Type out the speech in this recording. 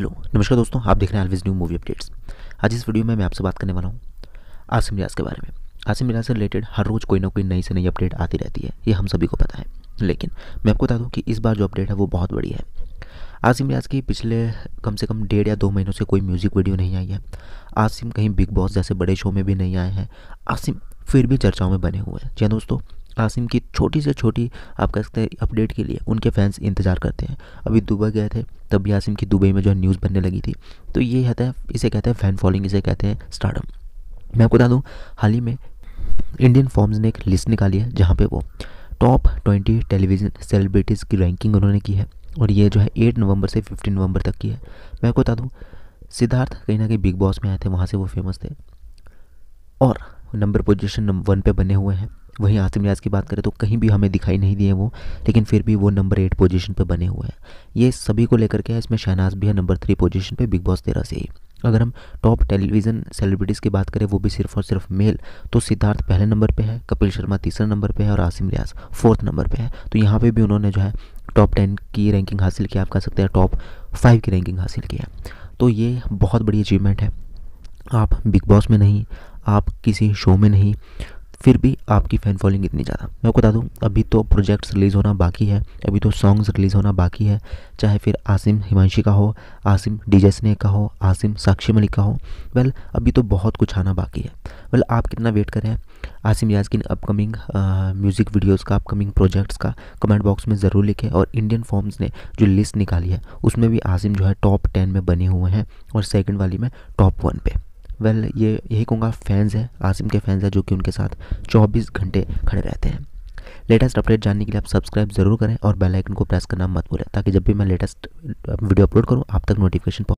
hello नमस्कार दोस्तों आप देख रहे हैं अलविज न्यू मूवी अपडेट्स आज इस वीडियो में मैं आपसे बात करने वाला हूँ आसिम रियाज के बारे में आसिम रियाज से रिलेटेड हर रोज़ कोई ना कोई नई से नई अपडेट आती रहती है ये हम सभी को पता है लेकिन मैं आपको बता दूँ कि इस बार जो अपडेट है वो बहुत बड़ी है आसिम रियाज की पिछले कम से कम डेढ़ या दो महीनों से कोई म्यूज़िक वीडियो नहीं आई है आसिम कहीं बिग बॉस जैसे बड़े शो में भी नहीं आए हैं आसिम फिर भी चर्चाओं में बने हुए हैं जी हाँ दोस्तों आसिम की छोटी से छोटी आप कह सकते हैं अपडेट के लिए उनके फैंस इंतज़ार करते हैं अभी दुबई गए थे तब भी आसिम की दुबई में जो है न्यूज़ बनने लगी थी तो ये कहता है इसे कहते हैं फैन फॉलोइंग इसे कहते हैं स्टार्टअप मैं आपको बता दूँ हाल ही में इंडियन फॉर्म्स ने एक लिस्ट निकाली है जहाँ पर वो टॉप ट्वेंटी टेलीविज़न सेलिब्रिटीज़ की रैंकिंग उन्होंने की है और ये जो है एट नवंबर से फिफ्टीन नवंबर तक की है मैं आपको बता दूँ सिद्धार्थ कहीं ना कहीं बिग बॉस में आए थे वहाँ से वो फेमस थे और नंबर पोजीशन नंबर वन पे बने हुए हैं वहीं आसिम रियाज की बात करें तो कहीं भी हमें दिखाई नहीं दिए वो लेकिन फिर भी वो नंबर एट पोजीशन पे बने हुए हैं ये सभी को लेकर के है इसमें शहनाज भी है नंबर थ्री पोजीशन पे बिग बॉस तेरह से ही अगर हम टॉप टेलीविज़न सेलिब्रिटीज़ की बात करें वो भी सिर्फ और सिर्फ मेल तो सिद्धार्थ पहले नंबर पर है कपिल शर्मा तीसरे नंबर पर है और आसिम रियाज फोर्थ नंबर पर है तो यहाँ पर भी उन्होंने जो है टॉप टेन की रैंकिंग हासिल की आप कह सकते हैं टॉप फाइव की रैंकिंग हासिल की है तो ये बहुत बड़ी अचीवमेंट है आप बिग बॉस में नहीं आप किसी शो में नहीं फिर भी आपकी फ़ैन फॉलोइंग इतनी ज़्यादा मैं बता दूँ अभी तो प्रोजेक्ट्स रिलीज़ होना बाकी है अभी तो सॉन्ग्स रिलीज़ होना बाकी है चाहे फिर आसिम हिमांशी का हो आसिम डी जैसने का हो आसिम साक्षी मलिक का हो वेल अभी तो बहुत कुछ आना बाकी है वेल आप कितना वेट करें आसिम रियाज की अपकमिंग म्यूज़िक वीडियोज़ का अपकमिंग प्रोजेक्ट्स का कमेंट बॉक्स में ज़रूर लिखें और इंडियन फॉर्म्स ने जो लिस्ट निकाली है उसमें भी आसिम जो है टॉप टेन में बने हुए हैं और सेकेंड वाली में टॉप वन पे वेल well, ये यही कहूँगा फैंस है आसिम के फैंस हैं जो कि उनके साथ 24 घंटे खड़े रहते हैं लेटेस्ट अपडेट जानने के लिए आप सब्सक्राइब जरूर करें और बेल आइकन को प्रेस करना मत भूलें ताकि जब भी मैं लेटेस्ट वीडियो अपलोड करूँ आप तक नोटिफिकेशन